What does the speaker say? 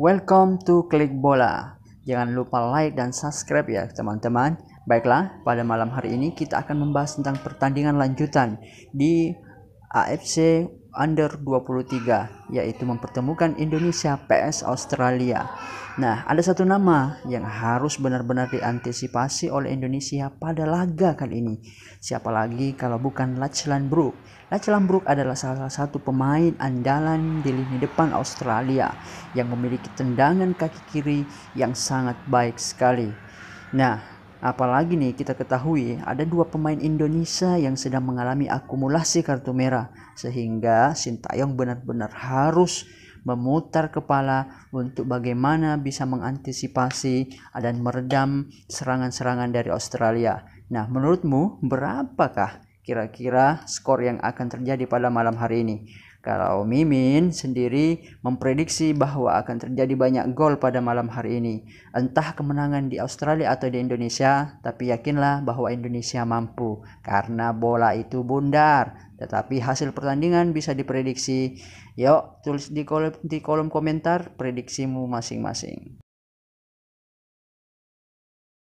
Welcome to Klik Bola. Jangan lupa like dan subscribe ya teman-teman. Baiklah, pada malam hari ini kita akan membahas tentang pertandingan lanjutan di AFC Under 23 yaitu mempertemukan Indonesia PS Australia. Nah, ada satu nama yang harus benar-benar diantisipasi oleh Indonesia pada laga kali ini. Siapa lagi kalau bukan Lachlan Brook? Lachlan Brook adalah salah satu pemain andalan di lini depan Australia yang memiliki tendangan kaki kiri yang sangat baik sekali. Nah, Apalagi nih kita ketahui ada dua pemain Indonesia yang sedang mengalami akumulasi kartu merah sehingga Sintayong benar-benar harus memutar kepala untuk bagaimana bisa mengantisipasi dan meredam serangan-serangan dari Australia. Nah, menurutmu berapakah kira-kira skor yang akan terjadi pada malam hari ini? Kalau Mimin sendiri memprediksi bahwa akan terjadi banyak gol pada malam hari ini. Entah kemenangan di Australia atau di Indonesia, tapi yakinlah bahwa Indonesia mampu karena bola itu bundar. Tetapi hasil pertandingan bisa diprediksi. Yuk, tulis di kolom, di kolom komentar prediksimu masing-masing.